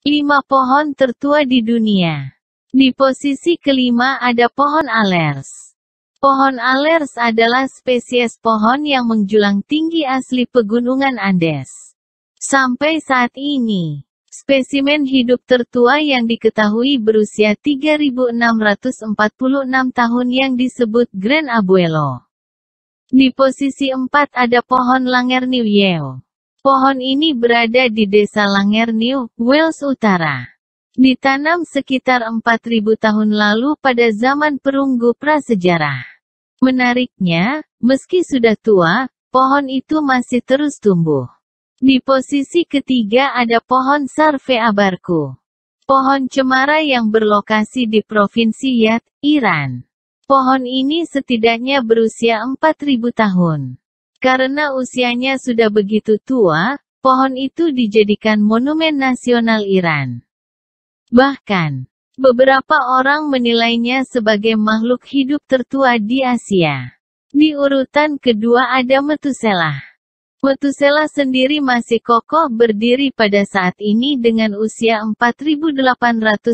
5 pohon tertua di dunia. Di posisi kelima ada pohon alers. Pohon alers adalah spesies pohon yang menjulang tinggi asli pegunungan Andes. Sampai saat ini, spesimen hidup tertua yang diketahui berusia 3646 tahun yang disebut Grand Abuelo. Di posisi empat ada pohon Langer Pohon ini berada di desa Langer New, Wales Utara. Ditanam sekitar 4000 tahun lalu pada zaman perunggu prasejarah. Menariknya, meski sudah tua, pohon itu masih terus tumbuh. Di posisi ketiga ada pohon Sarve Abarku. Pohon cemara yang berlokasi di Provinsi Yat, Iran. Pohon ini setidaknya berusia 4000 tahun. Karena usianya sudah begitu tua, pohon itu dijadikan monumen nasional Iran. Bahkan, beberapa orang menilainya sebagai makhluk hidup tertua di Asia. Di urutan kedua ada Metuselah. Metuselah sendiri masih kokoh berdiri pada saat ini dengan usia 4.854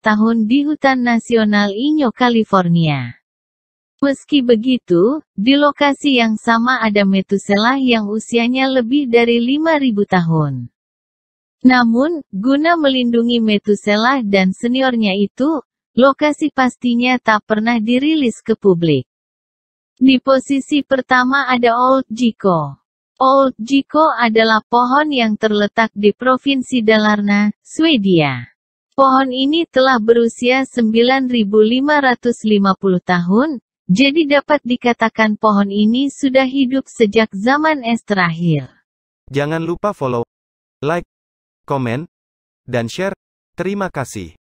tahun di hutan nasional Inyo, California. Meski begitu, di lokasi yang sama ada Metusela yang usianya lebih dari 5000 tahun. Namun, guna melindungi Metusela dan seniornya itu, lokasi pastinya tak pernah dirilis ke publik. Di posisi pertama ada Old Jiko. Old Jiko adalah pohon yang terletak di Provinsi Dalarna, Swedia. Pohon ini telah berusia 9550 tahun, jadi dapat dikatakan pohon ini sudah hidup sejak zaman es terakhir. Jangan lupa follow, like, komen, dan share. Terima kasih.